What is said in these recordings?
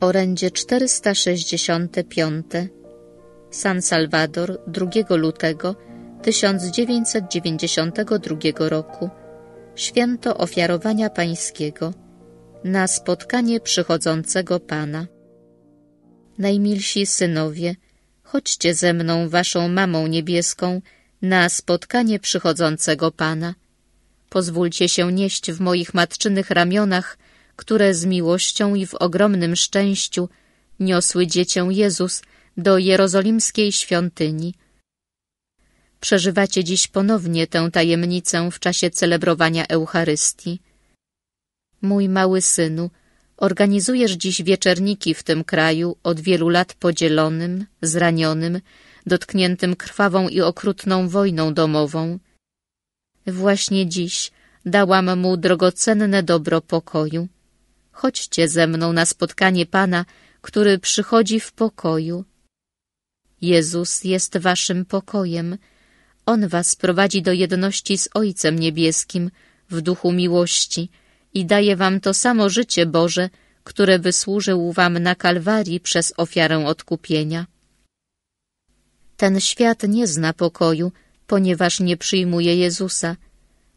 Orędzie 465 San Salvador 2 lutego 1992 roku Święto Ofiarowania Pańskiego na spotkanie przychodzącego Pana. Najmilsi synowie, chodźcie ze mną, waszą mamą niebieską, na spotkanie przychodzącego Pana. Pozwólcie się nieść w moich matczynych ramionach, które z miłością i w ogromnym szczęściu niosły dziecię Jezus do jerozolimskiej świątyni. Przeżywacie dziś ponownie tę tajemnicę w czasie celebrowania Eucharystii. Mój mały synu, organizujesz dziś wieczerniki w tym kraju od wielu lat podzielonym, zranionym, dotkniętym krwawą i okrutną wojną domową. Właśnie dziś dałam mu drogocenne dobro pokoju. Chodźcie ze mną na spotkanie Pana, który przychodzi w pokoju. Jezus jest waszym pokojem. On was prowadzi do jedności z Ojcem Niebieskim w duchu miłości i daje wam to samo życie Boże, które wysłużył wam na Kalwarii przez ofiarę odkupienia. Ten świat nie zna pokoju, ponieważ nie przyjmuje Jezusa,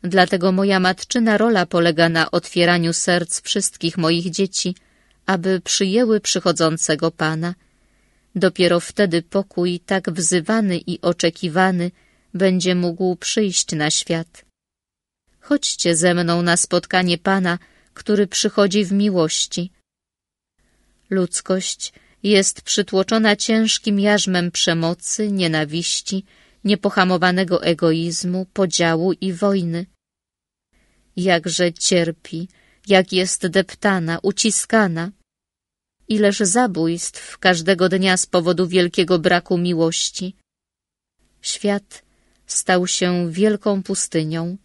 Dlatego moja matczyna rola polega na otwieraniu serc wszystkich moich dzieci, aby przyjęły przychodzącego Pana. Dopiero wtedy pokój tak wzywany i oczekiwany będzie mógł przyjść na świat. Chodźcie ze mną na spotkanie Pana, który przychodzi w miłości. Ludzkość jest przytłoczona ciężkim jarzmem przemocy, nienawiści, niepohamowanego egoizmu, podziału i wojny jakże cierpi, jak jest deptana, uciskana. Ileż zabójstw każdego dnia z powodu wielkiego braku miłości. Świat stał się wielką pustynią.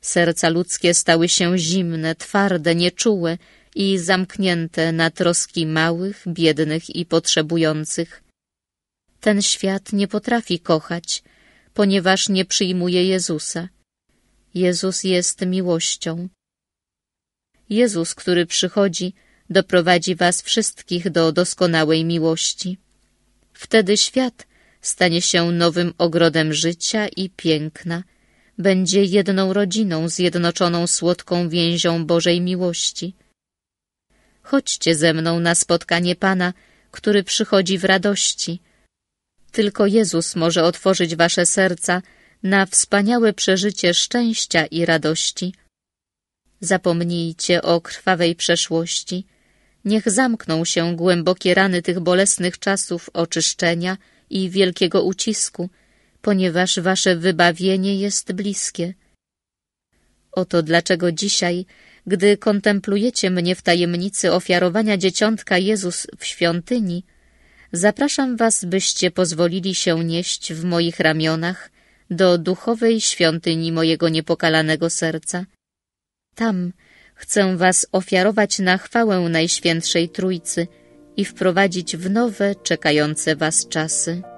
Serca ludzkie stały się zimne, twarde, nieczułe i zamknięte na troski małych, biednych i potrzebujących. Ten świat nie potrafi kochać, ponieważ nie przyjmuje Jezusa. Jezus jest miłością. Jezus, który przychodzi, doprowadzi was wszystkich do doskonałej miłości. Wtedy świat stanie się nowym ogrodem życia i piękna, będzie jedną rodziną zjednoczoną słodką więzią Bożej miłości. Chodźcie ze mną na spotkanie Pana, który przychodzi w radości. Tylko Jezus może otworzyć wasze serca, na wspaniałe przeżycie szczęścia i radości. Zapomnijcie o krwawej przeszłości. Niech zamkną się głębokie rany tych bolesnych czasów oczyszczenia i wielkiego ucisku, ponieważ wasze wybawienie jest bliskie. Oto dlaczego dzisiaj, gdy kontemplujecie mnie w tajemnicy ofiarowania dzieciątka Jezus w świątyni, zapraszam was, byście pozwolili się nieść w moich ramionach do duchowej świątyni mojego niepokalanego serca. Tam chcę was ofiarować na chwałę Najświętszej Trójcy i wprowadzić w nowe, czekające was czasy.